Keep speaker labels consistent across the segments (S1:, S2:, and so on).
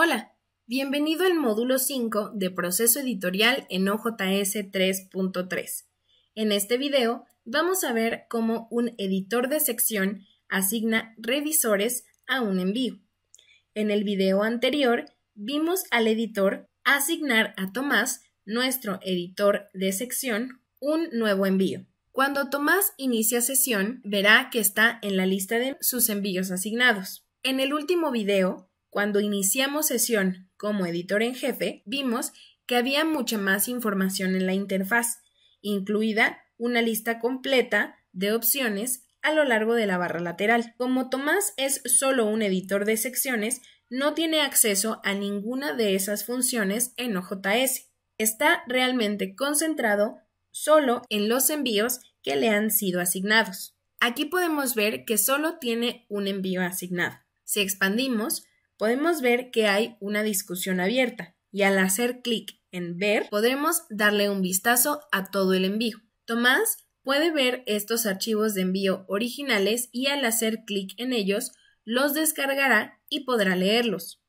S1: Hola, bienvenido al módulo 5 de proceso editorial en OJS 3.3. En este video vamos a ver cómo un editor de sección asigna revisores a un envío. En el video anterior vimos al editor asignar a Tomás, nuestro editor de sección, un nuevo envío. Cuando Tomás inicia sesión, verá que está en la lista de sus envíos asignados. En el último video cuando iniciamos sesión como editor en jefe, vimos que había mucha más información en la interfaz, incluida una lista completa de opciones a lo largo de la barra lateral. Como Tomás es solo un editor de secciones, no tiene acceso a ninguna de esas funciones en OJS. Está realmente concentrado solo en los envíos que le han sido asignados. Aquí podemos ver que solo tiene un envío asignado. Si expandimos, podemos ver que hay una discusión abierta y al hacer clic en ver podremos darle un vistazo a todo el envío. Tomás puede ver estos archivos de envío originales y al hacer clic en ellos los descargará y podrá leerlos.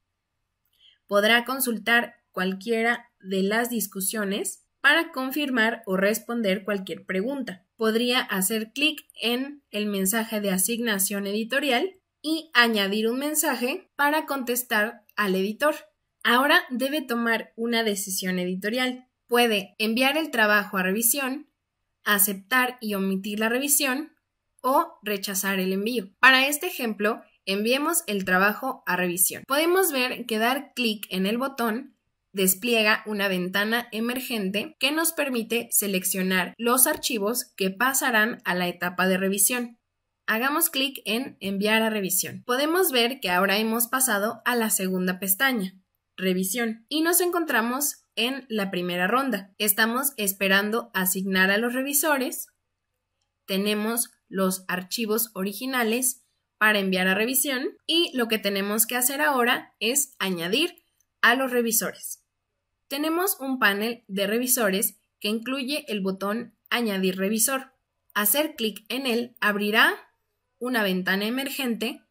S1: Podrá consultar cualquiera de las discusiones para confirmar o responder cualquier pregunta. Podría hacer clic en el mensaje de asignación editorial y añadir un mensaje para contestar al editor. Ahora debe tomar una decisión editorial. Puede enviar el trabajo a revisión, aceptar y omitir la revisión o rechazar el envío. Para este ejemplo, enviemos el trabajo a revisión. Podemos ver que dar clic en el botón despliega una ventana emergente que nos permite seleccionar los archivos que pasarán a la etapa de revisión hagamos clic en Enviar a revisión. Podemos ver que ahora hemos pasado a la segunda pestaña, Revisión, y nos encontramos en la primera ronda. Estamos esperando asignar a los revisores. Tenemos los archivos originales para enviar a revisión y lo que tenemos que hacer ahora es añadir a los revisores. Tenemos un panel de revisores que incluye el botón Añadir revisor. Hacer clic en él abrirá una ventana emergente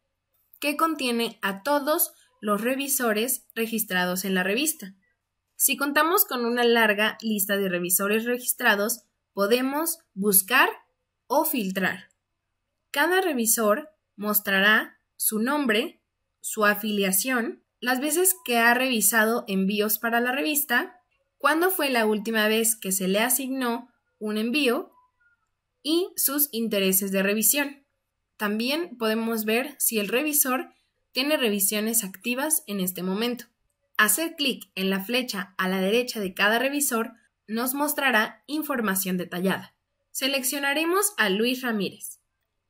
S1: que contiene a todos los revisores registrados en la revista. Si contamos con una larga lista de revisores registrados, podemos buscar o filtrar. Cada revisor mostrará su nombre, su afiliación, las veces que ha revisado envíos para la revista, cuándo fue la última vez que se le asignó un envío y sus intereses de revisión. También podemos ver si el revisor tiene revisiones activas en este momento. Hacer clic en la flecha a la derecha de cada revisor nos mostrará información detallada. Seleccionaremos a Luis Ramírez.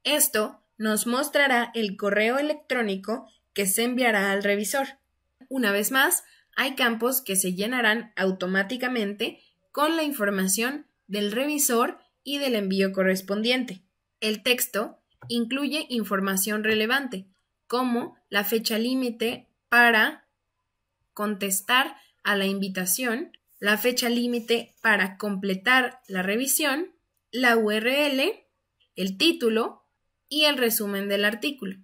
S1: Esto nos mostrará el correo electrónico que se enviará al revisor. Una vez más, hay campos que se llenarán automáticamente con la información del revisor y del envío correspondiente. El texto Incluye información relevante, como la fecha límite para contestar a la invitación, la fecha límite para completar la revisión, la URL, el título y el resumen del artículo.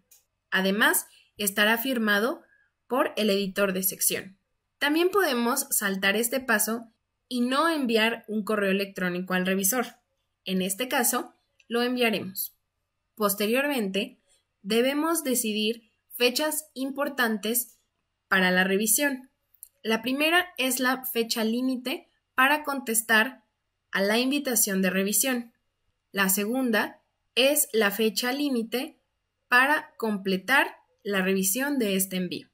S1: Además, estará firmado por el editor de sección. También podemos saltar este paso y no enviar un correo electrónico al revisor. En este caso, lo enviaremos. Posteriormente, debemos decidir fechas importantes para la revisión. La primera es la fecha límite para contestar a la invitación de revisión. La segunda es la fecha límite para completar la revisión de este envío.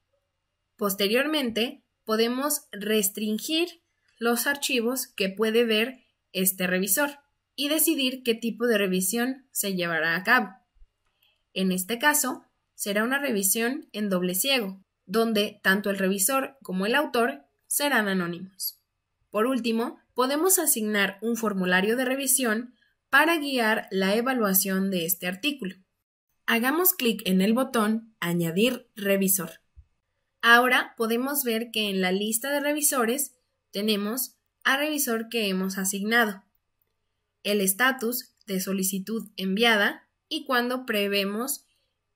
S1: Posteriormente, podemos restringir los archivos que puede ver este revisor y decidir qué tipo de revisión se llevará a cabo. En este caso, será una revisión en doble ciego, donde tanto el revisor como el autor serán anónimos. Por último, podemos asignar un formulario de revisión para guiar la evaluación de este artículo. Hagamos clic en el botón Añadir revisor. Ahora podemos ver que en la lista de revisores tenemos a revisor que hemos asignado el estatus de solicitud enviada y cuando prevemos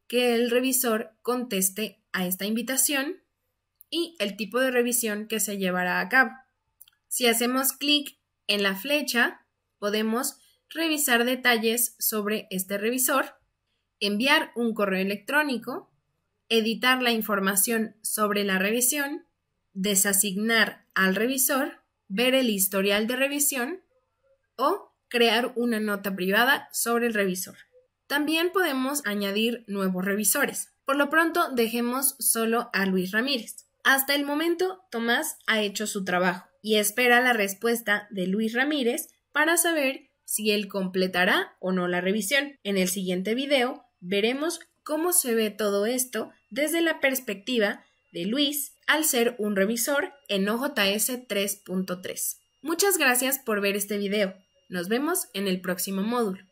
S1: que el revisor conteste a esta invitación y el tipo de revisión que se llevará a cabo. Si hacemos clic en la flecha, podemos revisar detalles sobre este revisor, enviar un correo electrónico, editar la información sobre la revisión, desasignar al revisor, ver el historial de revisión o crear una nota privada sobre el revisor. También podemos añadir nuevos revisores. Por lo pronto, dejemos solo a Luis Ramírez. Hasta el momento, Tomás ha hecho su trabajo y espera la respuesta de Luis Ramírez para saber si él completará o no la revisión. En el siguiente video veremos cómo se ve todo esto desde la perspectiva de Luis al ser un revisor en OJS 3.3. Muchas gracias por ver este video. Nos vemos en el próximo módulo.